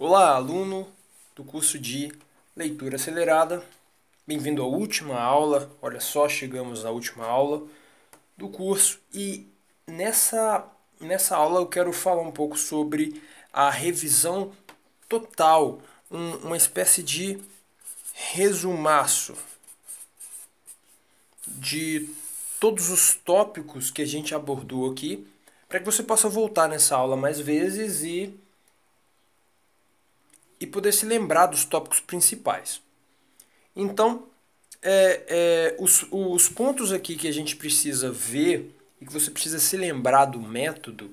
Olá, aluno do curso de Leitura Acelerada. Bem-vindo à última aula. Olha só, chegamos à última aula do curso e nessa nessa aula eu quero falar um pouco sobre a revisão total, um, uma espécie de resumaço de todos os tópicos que a gente abordou aqui, para que você possa voltar nessa aula mais vezes e e poder se lembrar dos tópicos principais. Então, é, é, os, os pontos aqui que a gente precisa ver e que você precisa se lembrar do método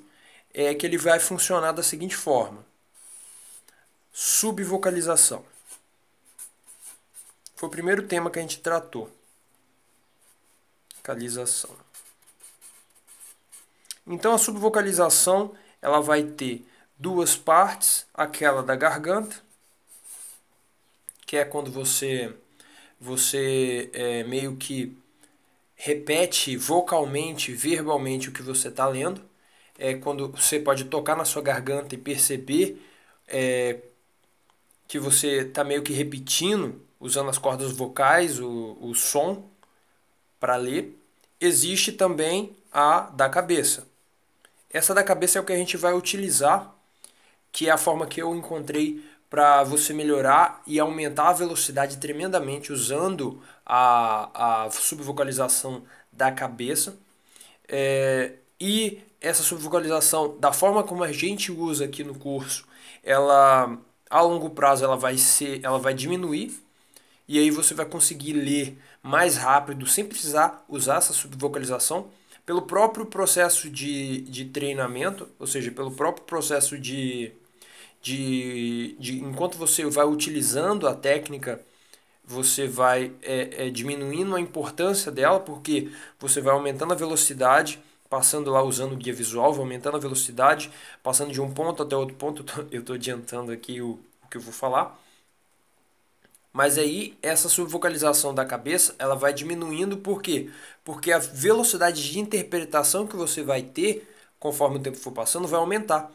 é que ele vai funcionar da seguinte forma: subvocalização. Foi o primeiro tema que a gente tratou. Vocalização. Então a subvocalização ela vai ter duas partes, aquela da garganta, que é quando você você é, meio que repete vocalmente, verbalmente o que você está lendo. É quando você pode tocar na sua garganta e perceber é, que você está meio que repetindo, usando as cordas vocais, o, o som para ler. Existe também a da cabeça. Essa da cabeça é o que a gente vai utilizar que é a forma que eu encontrei para você melhorar e aumentar a velocidade tremendamente usando a, a subvocalização da cabeça. É, e essa subvocalização, da forma como a gente usa aqui no curso, ela a longo prazo ela vai ser, ela vai diminuir e aí você vai conseguir ler mais rápido sem precisar usar essa subvocalização pelo próprio processo de, de treinamento, ou seja, pelo próprio processo de de, de enquanto você vai utilizando a técnica, você vai é, é, diminuindo a importância dela, porque você vai aumentando a velocidade, passando lá usando o guia visual, vai aumentando a velocidade, passando de um ponto até outro ponto. Eu estou adiantando aqui o, o que eu vou falar. Mas aí essa subvocalização da cabeça ela vai diminuindo por quê? Porque a velocidade de interpretação que você vai ter conforme o tempo for passando vai aumentar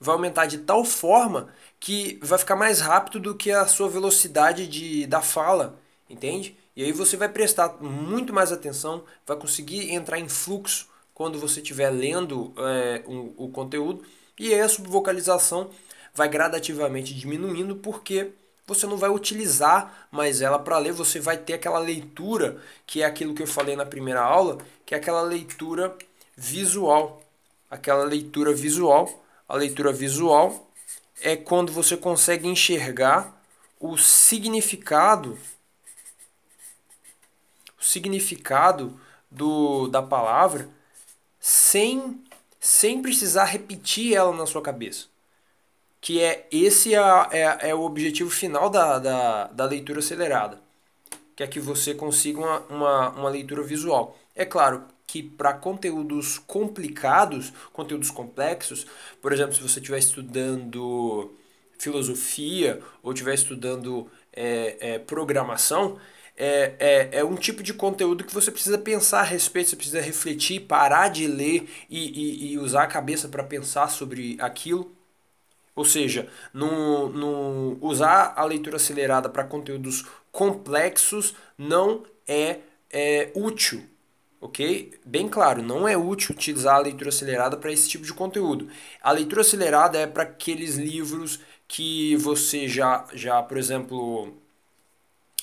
vai aumentar de tal forma que vai ficar mais rápido do que a sua velocidade de, da fala, entende? E aí você vai prestar muito mais atenção, vai conseguir entrar em fluxo quando você estiver lendo é, eh, o, o conteúdo, e aí a subvocalização vai gradativamente diminuindo porque você não vai utilizar mais ela para ler, você vai ter aquela leitura, que é aquilo que eu falei na primeira aula, que é aquela leitura visual. Aquela leitura visual a leitura visual é quando você consegue enxergar o significado o significado do, da palavra sem sem precisar repetir ela na sua cabeça. Que é esse é a é, é o objetivo final da, da, da, leitura acelerada. Que é que você consiga uma, uma, uma leitura visual. É claro, que para conteúdos complicados, conteúdos complexos, por exemplo, se você estiver estudando filosofia ou estiver estudando é, é, programação, é, é, é, um tipo de conteúdo que você precisa pensar a respeito, você precisa refletir, parar de ler e, e, e usar a cabeça para pensar sobre aquilo. Ou seja, no, no usar a leitura acelerada para conteúdos complexos não é, é útil ok? Bem claro, não é útil utilizar a leitura acelerada para esse tipo de conteúdo. A leitura acelerada é para aqueles livros que você já, já, por exemplo,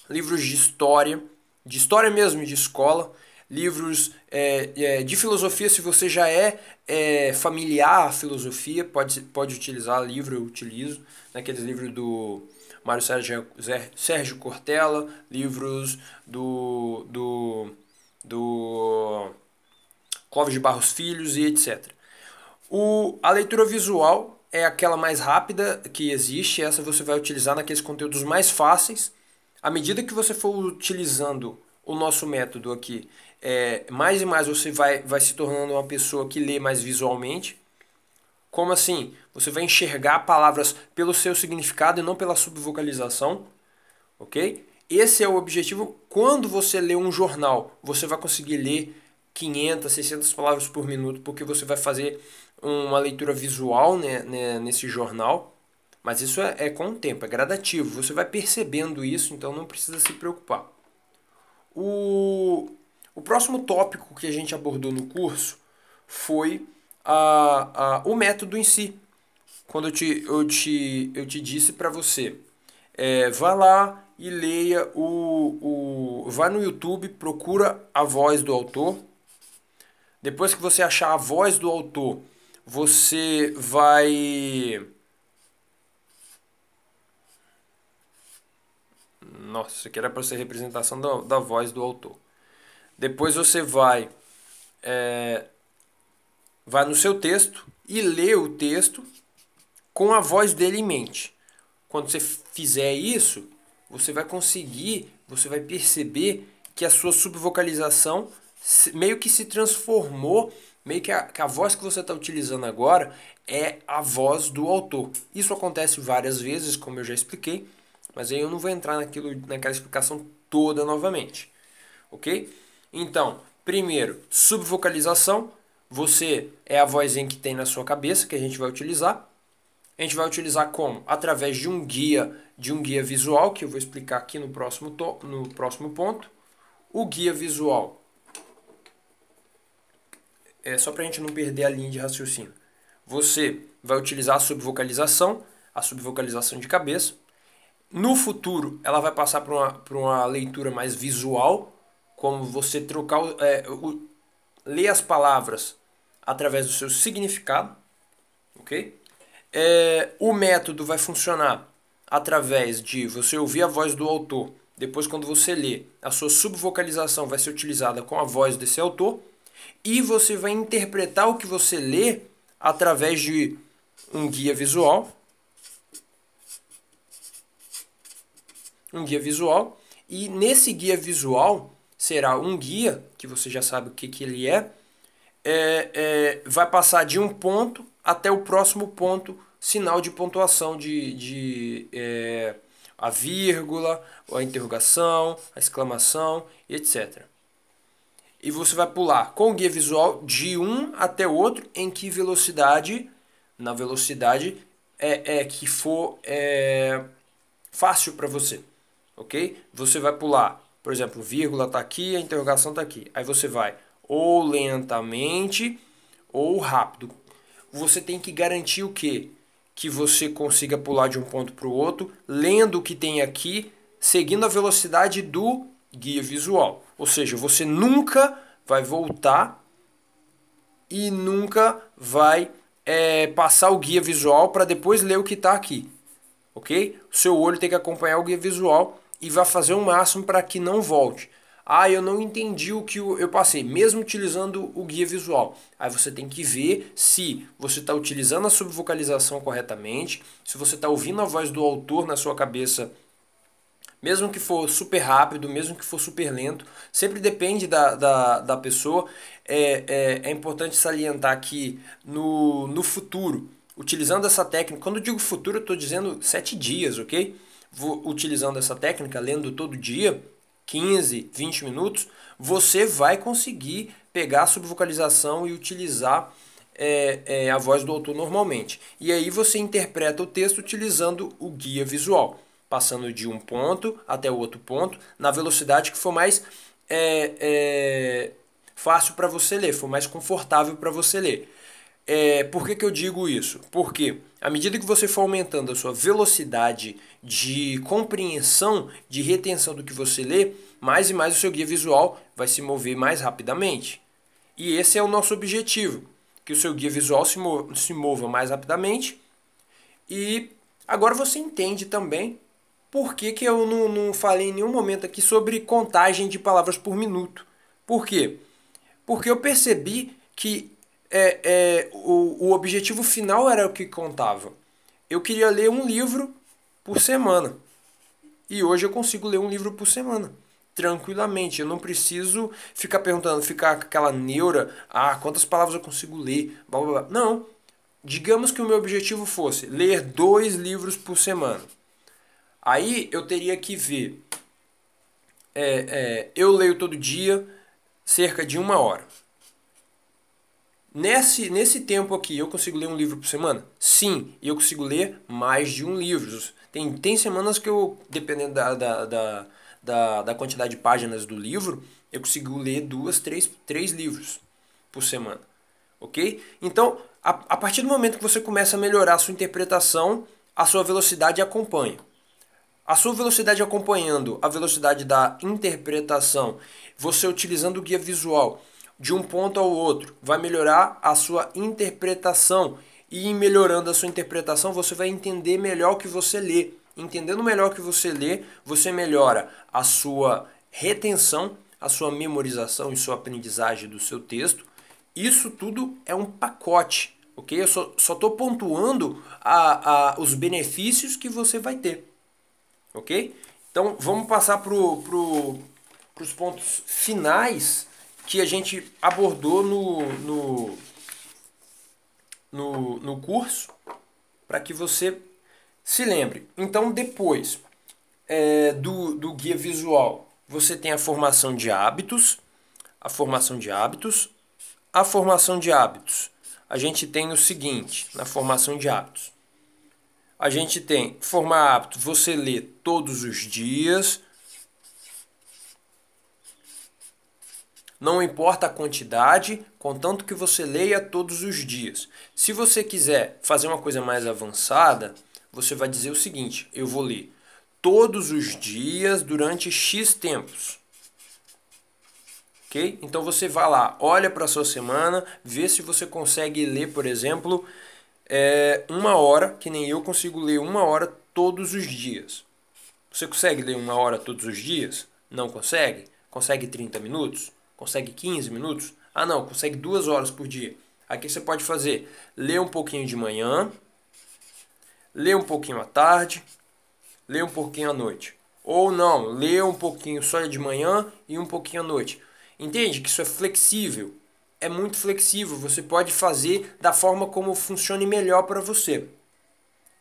livros de história, de história mesmo, de escola, livros é, é, de filosofia, se você já é, é, familiar à filosofia, pode, pode utilizar livro, eu utilizo, naqueles né, livros do Mário Sérgio, Sérgio Cortella, livros do, do do Clóvis de Barros Filhos e etc. O, a leitura visual é aquela mais rápida que existe, essa você vai utilizar naqueles conteúdos mais fáceis. À medida que você for utilizando o nosso método aqui, é, mais e mais você vai, vai se tornando uma pessoa que lê mais visualmente. Como assim? Você vai enxergar palavras pelo seu significado e não pela subvocalização, ok? Esse é o objetivo quando você lê um jornal. Você vai conseguir ler 500, 600 palavras por minuto, porque você vai fazer uma leitura visual né, né, nesse jornal. Mas isso é, é com o tempo, é gradativo. Você vai percebendo isso, então não precisa se preocupar. O, o próximo tópico que a gente abordou no curso foi a, a, o método em si. Quando eu te, eu te, eu te disse para você, é, vá lá e leia o, o. Vá no YouTube, procura a voz do autor. Depois que você achar a voz do autor, você vai. Nossa, isso aqui era para ser representação da, da voz do autor. Depois você vai. É, vai no seu texto e lê o texto com a voz dele em mente. Quando você fizer isso, você vai conseguir, você vai perceber que a sua subvocalização meio que se transformou, meio que a, que a voz que você está utilizando agora é a voz do autor. Isso acontece várias vezes, como eu já expliquei, mas aí eu não vou entrar naquilo, naquela explicação toda novamente, ok? Então, primeiro, subvocalização, você é a vozinha que tem na sua cabeça que a gente vai utilizar. A gente vai utilizar como? Através de um guia de um guia visual, que eu vou explicar aqui no próximo, no próximo ponto. O guia visual, é só para a gente não perder a linha de raciocínio, você vai utilizar a subvocalização, a subvocalização de cabeça. No futuro, ela vai passar para uma, uma leitura mais visual, como você trocar, é, o, ler as palavras através do seu significado, ok? É, o método vai funcionar através de você ouvir a voz do autor, depois quando você lê, a sua subvocalização vai ser utilizada com a voz desse autor, e você vai interpretar o que você lê através de um guia visual. Um guia visual. E nesse guia visual será um guia, que você já sabe o que, que ele é, é, é vai passar de um ponto até o próximo ponto sinal de pontuação de, de é, a vírgula, a interrogação, a exclamação, etc. E você vai pular com o guia visual de um até outro em que velocidade, na velocidade é, é que for é, fácil para você, ok? Você vai pular, por exemplo, vírgula está aqui, a interrogação está aqui. Aí você vai ou lentamente ou rápido. Você tem que garantir o que? que você consiga pular de um ponto para o outro, lendo o que tem aqui, seguindo a velocidade do guia visual. Ou seja, você nunca vai voltar e nunca vai é, passar o guia visual para depois ler o que está aqui. Ok? O seu olho tem que acompanhar o guia visual e vai fazer o máximo para que não volte. Ah, eu não entendi o que eu passei, mesmo utilizando o guia visual. Aí você tem que ver se você está utilizando a subvocalização corretamente, se você está ouvindo a voz do autor na sua cabeça mesmo que for super rápido, mesmo que for super lento, sempre depende da, da, da pessoa. É, é, é, importante salientar que no, no futuro, utilizando essa técnica, quando eu digo futuro, eu estou dizendo sete dias, ok? Vou utilizando essa técnica, lendo todo dia, 15, 20 minutos, você vai conseguir pegar a subvocalização e utilizar é, é, a voz do autor normalmente. E aí você interpreta o texto utilizando o guia visual, passando de um ponto até o outro ponto, na velocidade que for mais é, é fácil para você ler, for mais confortável para você ler. É, por que, que eu digo isso? Porque à medida que você for aumentando a sua velocidade de compreensão, de retenção do que você lê, mais e mais o seu guia visual vai se mover mais rapidamente. E esse é o nosso objetivo, que o seu guia visual se, mo se mova mais rapidamente. E agora você entende também por que, que eu não, não falei em nenhum momento aqui sobre contagem de palavras por minuto. Por quê? Porque eu percebi que é, é, o, o objetivo final era o que contava. Eu queria ler um livro por semana. E hoje eu consigo ler um livro por semana tranquilamente. Eu não preciso ficar perguntando, ficar com aquela neura, ah, quantas palavras eu consigo ler, blá blá blá. Não. Digamos que o meu objetivo fosse ler dois livros por semana. Aí eu teria que ver. É, é, eu leio todo dia cerca de uma hora. Nesse, nesse tempo aqui, eu consigo ler um livro por semana? Sim, eu consigo ler mais de um livro. Tem, tem semanas que eu, dependendo da, da, da, da, da quantidade de páginas do livro, eu consigo ler duas, três, três livros por semana. Ok? Então, a, a partir do momento que você começa a melhorar a sua interpretação, a sua velocidade acompanha. A sua velocidade acompanhando a velocidade da interpretação, você utilizando o guia visual de um ponto ao outro, vai melhorar a sua interpretação e melhorando a sua interpretação, você vai entender melhor o que você lê. Entendendo melhor o que você lê, você melhora a sua retenção, a sua memorização e sua aprendizagem do seu texto. Isso tudo é um pacote, ok? Eu só estou pontuando a, a, os benefícios que você vai ter, ok? Então vamos passar para pro, os pontos finais que a gente abordou no, no no, no curso para que você se lembre. Então, depois é, do, do guia visual, você tem a formação de hábitos, a formação de hábitos, a formação de hábitos. A gente tem o seguinte na formação de hábitos. A gente tem formar hábito, você lê todos os dias, Não importa a quantidade, contanto que você leia todos os dias. Se você quiser fazer uma coisa mais avançada, você vai dizer o seguinte: eu vou ler todos os dias durante X tempos. Ok? Então você vai lá, olha para a sua semana, vê se você consegue ler, por exemplo, é, uma hora, que nem eu consigo ler uma hora todos os dias. Você consegue ler uma hora todos os dias? Não consegue? Consegue 30 minutos? Consegue 15 minutos? Ah, não, consegue duas horas por dia. Aqui você pode fazer ler um pouquinho de manhã, ler um pouquinho à tarde, ler um pouquinho à noite. Ou não, ler um pouquinho só de manhã e um pouquinho à noite. Entende que isso é flexível? É muito flexível, você pode fazer da forma como funcione melhor para você.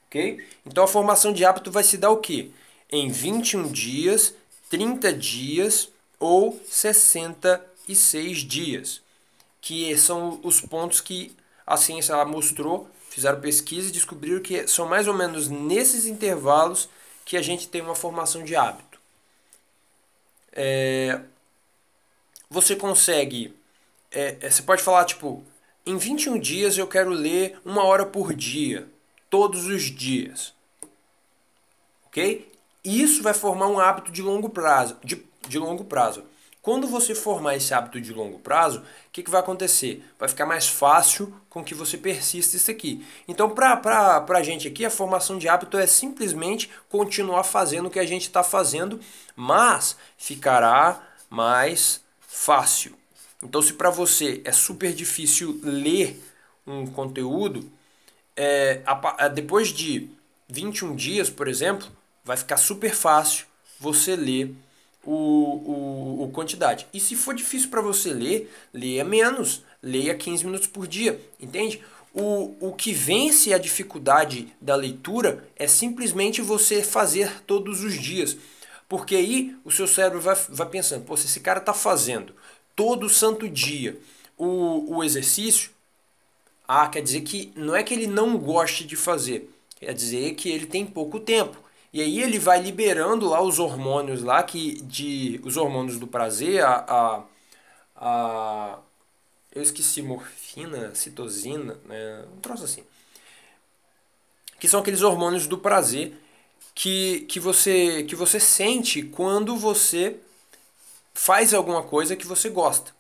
OK? Então a formação de hábito vai se dar o quê? Em 21 dias, 30 dias ou 60 e seis dias, que são os pontos que a ciência mostrou, fizeram pesquisa e descobriram que são mais ou menos nesses intervalos que a gente tem uma formação de hábito. É, você consegue, é, é você pode falar tipo, em 21 dias eu quero ler uma hora por dia, todos os dias. Ok? Isso vai formar um hábito de longo prazo. De, de longo prazo. Quando você formar esse hábito de longo prazo, o que, que vai acontecer? Vai ficar mais fácil com que você persista isso aqui. Então, para a gente aqui, a formação de hábito é simplesmente continuar fazendo o que a gente está fazendo, mas ficará mais fácil. Então, se para você é super difícil ler um conteúdo, é, a, a, é, depois de 21 dias, por exemplo, vai ficar super fácil você ler o, o, o quantidade. E se for difícil para você ler, leia menos, leia 15 minutos por dia, entende? O, o que vence a dificuldade da leitura é simplesmente você fazer todos os dias. Porque aí o seu cérebro vai, vai pensando, pô, se esse cara está fazendo todo santo dia o, o exercício, ah, quer dizer que não é que ele não goste de fazer, quer dizer que ele tem pouco tempo. E aí ele vai liberando lá os hormônios lá que de os hormônios do prazer, a, a, a eu esqueci morfina, citosina, né, um troço assim. Que são aqueles hormônios do prazer que, que você que você sente quando você faz alguma coisa que você gosta.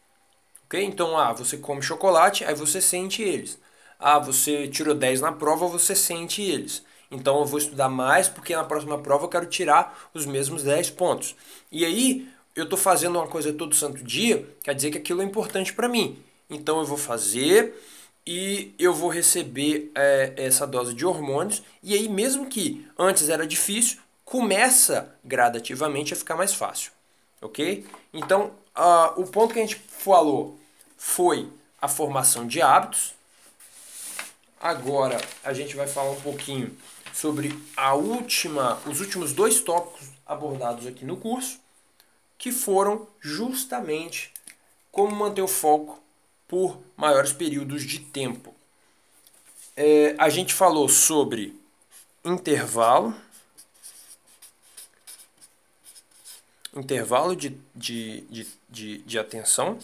OK? Então, ah, você come chocolate, aí você sente eles. Ah, você tirou 10 na prova, você sente eles. Então eu vou estudar mais porque na próxima prova eu quero tirar os mesmos 10 pontos. E aí eu estou fazendo uma coisa todo santo dia, quer dizer que aquilo é importante para mim. Então eu vou fazer e eu vou receber é, essa dose de hormônios. E aí, mesmo que antes era difícil, começa gradativamente a ficar mais fácil. Ok? Então, uh, o ponto que a gente falou foi a formação de hábitos. Agora a gente vai falar um pouquinho sobre a última, os últimos dois tópicos abordados aqui no curso, que foram justamente como manter o foco por maiores períodos de tempo. É, a gente falou sobre intervalo, intervalo de, de, de, de, de atenção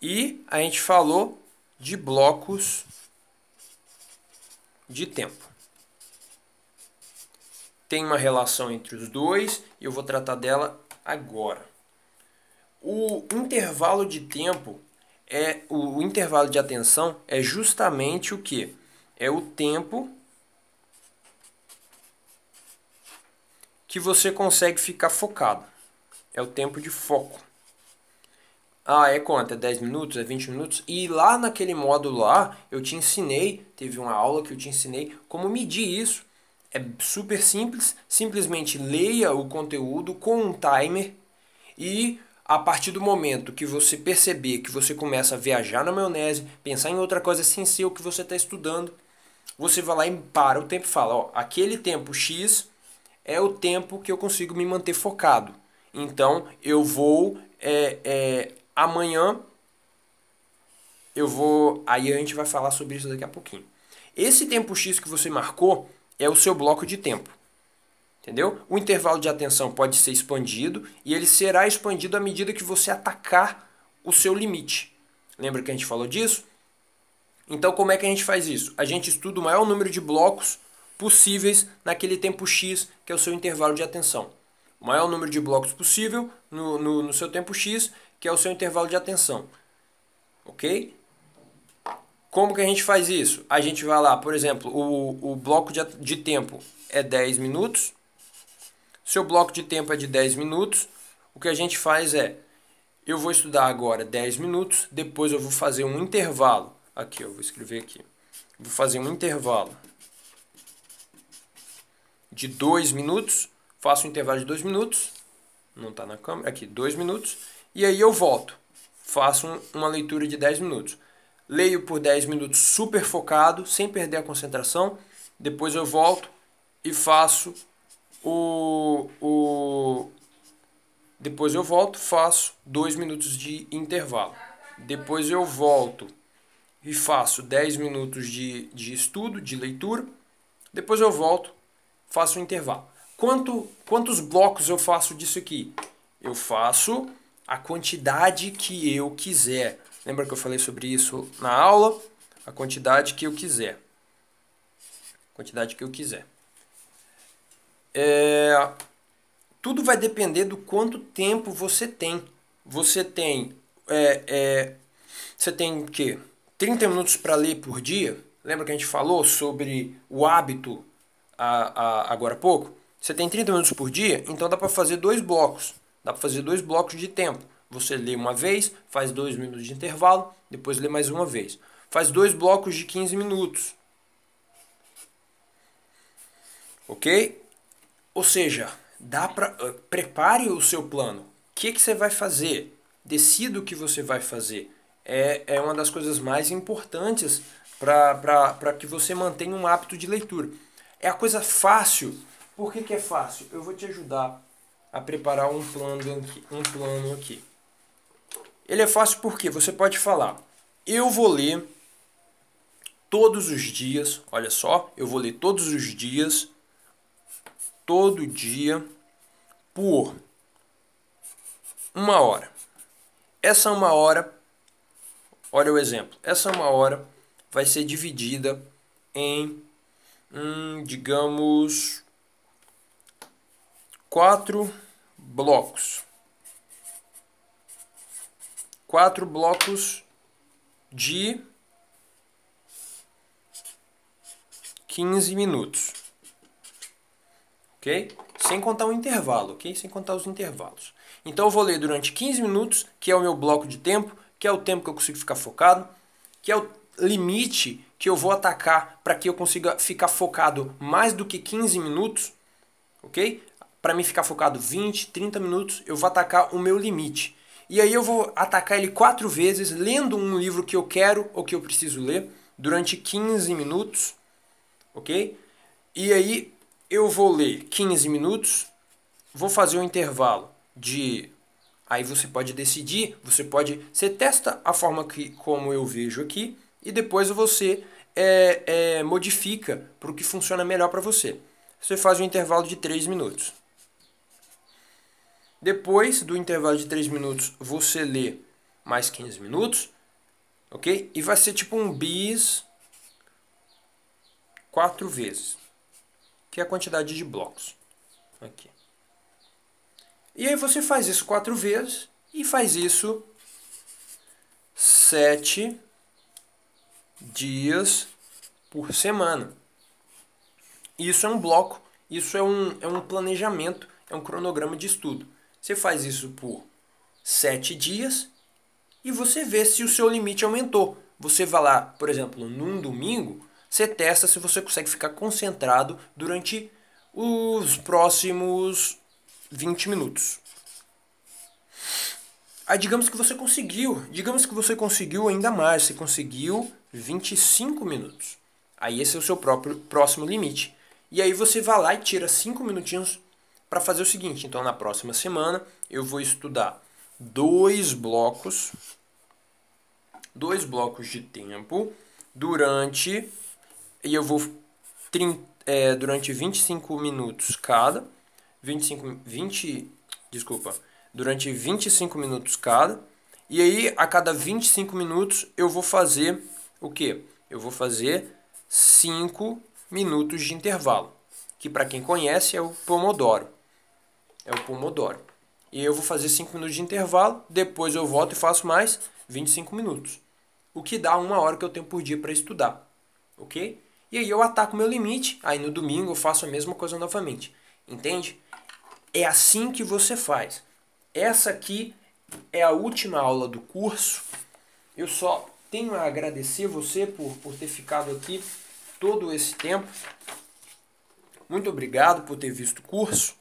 e a gente falou de blocos de tempo tem uma relação entre os dois e eu vou tratar dela agora. O intervalo de tempo é o intervalo de atenção é justamente o que é o tempo que você consegue ficar focado. É o tempo de foco. Ah, é quanto? É 10 minutos? É 20 minutos? E lá naquele módulo lá, eu te ensinei, teve uma aula que eu te ensinei como medir isso é super simples, simplesmente leia o conteúdo com um timer e a partir do momento que você perceber que você começa a viajar na maionese, pensar em outra coisa sem ser o que você está estudando, você vai lá e para o tempo e fala, ó, aquele tempo X é o tempo que eu consigo me manter focado. Então eu vou é, é, amanhã eu vou. Aí a gente vai falar sobre isso daqui a pouquinho. Esse tempo X que você marcou, é o seu bloco de tempo. Entendeu? O intervalo de atenção pode ser expandido e ele será expandido à medida que você atacar o seu limite. Lembra que a gente falou disso? Então, como é que a gente faz isso? A gente estuda o maior número de blocos possíveis naquele tempo X, que é o seu intervalo de atenção. O maior número de blocos possível no, no, no seu tempo X, que é o seu intervalo de atenção. Ok? Como que a gente faz isso? A gente vai lá, por exemplo, o, o bloco de, de tempo é 10 minutos. Seu bloco de tempo é de 10 minutos. O que a gente faz é, eu vou estudar agora 10 minutos, depois eu vou fazer um intervalo. Aqui, eu vou escrever aqui. Vou fazer um intervalo de 2 minutos. Faço um intervalo de 2 minutos. Não está na câmera. Aqui, 2 minutos. E aí eu volto. Faço uma leitura de 10 minutos leio por 10 minutos super focado, sem perder a concentração. Depois eu volto e faço o, o depois eu volto, faço 2 minutos de intervalo. Depois eu volto e faço 10 minutos de, de estudo, de leitura. Depois eu volto, faço um intervalo. Quanto, quantos blocos eu faço disso aqui? Eu faço a quantidade que eu quiser. Lembra que eu falei sobre isso na aula? A quantidade que eu quiser. Quantidade que eu quiser. É, tudo vai depender do quanto tempo você tem. Você tem. É, é, você tem o quê? 30 minutos para ler por dia? Lembra que a gente falou sobre o hábito a, a, agora há pouco? Você tem 30 minutos por dia, então dá para fazer dois blocos. Dá para fazer dois blocos de tempo. Você lê uma vez, faz dois minutos de intervalo, depois lê mais uma vez. Faz dois blocos de 15 minutos. Ok? Ou seja, dá pra, uh, prepare o seu plano. O que, que você vai fazer? Decida o que você vai fazer. É, é uma das coisas mais importantes para que você mantenha um hábito de leitura. É a coisa fácil. Por que, que é fácil? Eu vou te ajudar a preparar um plano aqui. Um plano aqui. Ele é fácil porque você pode falar: eu vou ler todos os dias, olha só, eu vou ler todos os dias, todo dia, por uma hora. Essa uma hora, olha o exemplo, essa uma hora vai ser dividida em, hum, digamos, quatro blocos quatro blocos de 15 minutos. Ok? Sem contar o intervalo, ok? Sem contar os intervalos. Então eu vou ler durante 15 minutos, que é o meu bloco de tempo, que é o tempo que eu consigo ficar focado, que é o limite que eu vou atacar para que eu consiga ficar focado mais do que 15 minutos, ok? Para mim ficar focado 20, 30 minutos, eu vou atacar o meu limite e aí eu vou atacar ele quatro vezes, lendo um livro que eu quero ou que eu preciso ler, durante 15 minutos, ok? E aí eu vou ler 15 minutos, vou fazer um intervalo de. Aí você pode decidir, você pode. Você testa a forma que, como eu vejo aqui, e depois você é, é, modifica para o que funciona melhor para você. Você faz um intervalo de 3 minutos. Depois do intervalo de 3 minutos, você lê mais 15 minutos, ok? E vai ser tipo um bis quatro vezes, que é a quantidade de blocos. Aqui. E aí você faz isso quatro vezes e faz isso sete dias por semana. Isso é um bloco, isso é um, é um planejamento, é um cronograma de estudo. Você faz isso por sete dias e você vê se o seu limite aumentou. Você vai lá, por exemplo, num domingo, você testa se você consegue ficar concentrado durante os próximos 20 minutos. Aí digamos que você conseguiu, digamos que você conseguiu ainda mais, você conseguiu 25 minutos. Aí esse é o seu próprio próximo limite. E aí você vai lá e tira 5 minutinhos para fazer o seguinte: então, na próxima semana, eu vou estudar dois blocos, dois blocos de tempo durante e eu vou é, durante 25 minutos cada, 25 20, desculpa, durante 25 minutos cada. E aí a cada 25 minutos eu vou fazer o que? Eu vou fazer 5 minutos de intervalo, que para quem conhece é o Pomodoro é o Pomodoro. E eu vou fazer 5 minutos de intervalo, depois eu volto e faço mais 25 minutos. O que dá uma hora que eu tenho por dia para estudar, ok? E aí eu ataco meu limite, aí no domingo eu faço a mesma coisa novamente, entende? É assim que você faz. Essa aqui é a última aula do curso. Eu só tenho a agradecer você por, por ter ficado aqui todo esse tempo. Muito obrigado por ter visto o curso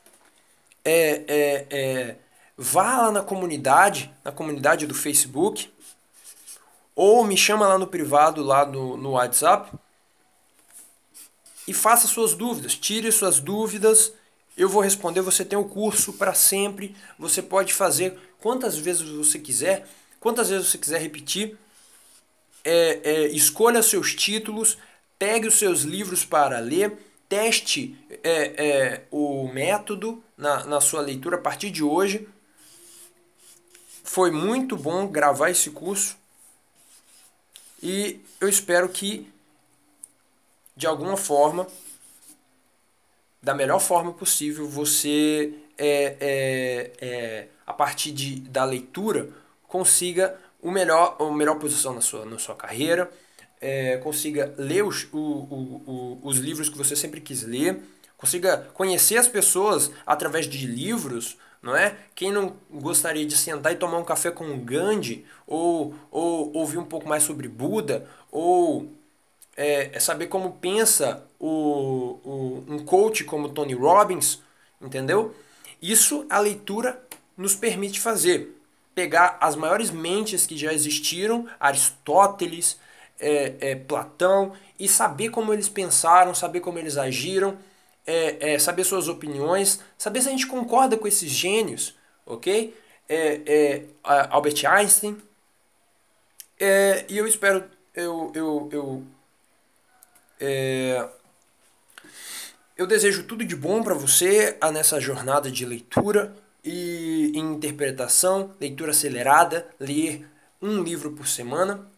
é, é, é, vá lá na comunidade, na comunidade do Facebook, ou me chama lá no privado, lá no, no WhatsApp, e faça suas dúvidas, tire suas dúvidas, eu vou responder. Você tem o um curso para sempre, você pode fazer quantas vezes você quiser, quantas vezes você quiser repetir. É, é, escolha seus títulos, pegue os seus livros para ler teste é, é, o método na, na sua leitura a partir de hoje. Foi muito bom gravar esse curso e eu espero que, de alguma forma, da melhor forma possível, você, é, é, é a partir de, da leitura, consiga o melhor, a melhor posição na sua, na sua carreira é, consiga ler os, o, o, o, os livros que você sempre quis ler, consiga conhecer as pessoas através de livros, não é? Quem não gostaria de sentar e tomar um café com o Gandhi, ou, ou ouvir um pouco mais sobre Buda, ou é, é saber como pensa o, o, um coach como Tony Robbins, entendeu? Isso a leitura nos permite fazer. Pegar as maiores mentes que já existiram, Aristóteles, é, é, Platão e saber como eles pensaram, saber como eles agiram, é, é saber suas opiniões, saber se a gente concorda com esses gênios, ok? É, é, Albert Einstein. e eu espero, eu, eu, eu, eu desejo tudo de bom para você nessa jornada de leitura e interpretação, leitura acelerada, ler um livro por semana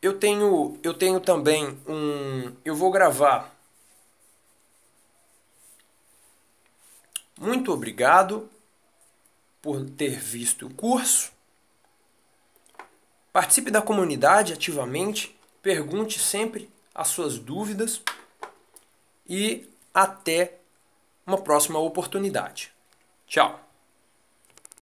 eu tenho, eu tenho também um. Eu vou gravar. Muito obrigado por ter visto o curso. Participe da comunidade ativamente, pergunte sempre as suas dúvidas e até uma próxima oportunidade. Tchau!